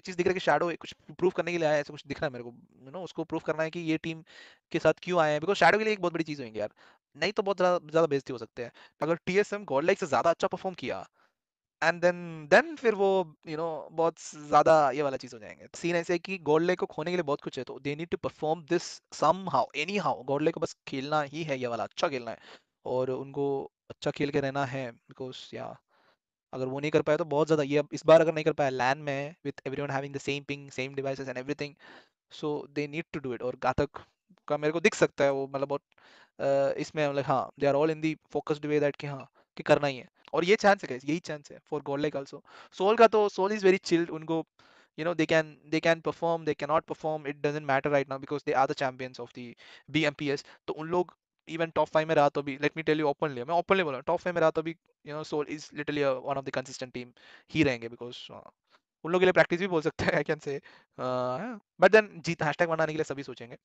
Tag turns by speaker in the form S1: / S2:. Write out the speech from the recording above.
S1: एक चीज दिख रहा है कि शैडो कुछ प्रूफ करने के लिए आया है ऐसा कुछ दिख रहा है मेरे को यू नो उसको प्रूफ करना है कि ये टीम के साथ क्यों आए हैं बिकॉज शैडो के लिए एक बहुत बड़ी चीज होगी यार नहीं तो बहुत ज्यादा बेजती हो सकते हैं अगर टीएसएम गॉड लाइक से ज्यादा अच्छा परफॉर्म किया एंड देन देन फिर वो यू नो बहुत ज्यादा ये वाला चीज हो जाएंगे सीन ऐसे है कि गॉडले को खोने के लिए बहुत कुछ है तो they need to perform this somehow anyhow Godlike को बस खेलना ही है ये वाला अच्छा खेलना है और उनको अच्छा खेल के रहना है बिकॉज या अगर वो नहीं कर पाया तो बहुत ज़्यादा ये इस बार अगर नहीं कर पाया लैन में with everyone having the same ping same devices and everything so they need to do it और घातक का मेरे को दिख सकता है वो मतलब बहुत इसमें मतलब हाँ they are all in the focused way that कि हाँ कि करना ही है और ये चांस है यही चांस है for goal like also Soul का तो सोल इज़ वेरी चिल्ड उनको you know they can they can perform they can not perform it doesn't matter right now because they are the they of the B M P S तो उन लोग even top five में रहा तो भी let me tell you openly मैं openly बोला top five में रहा तो भी you know Soul is literally one of the consistent team ही रहेंगे बिकॉज हाँ, उन लोगों के लिए प्रैक्टिस भी बोल सकते हैं I can say but then जीत हैशटैग बनाने के लिए सभी सोचेंगे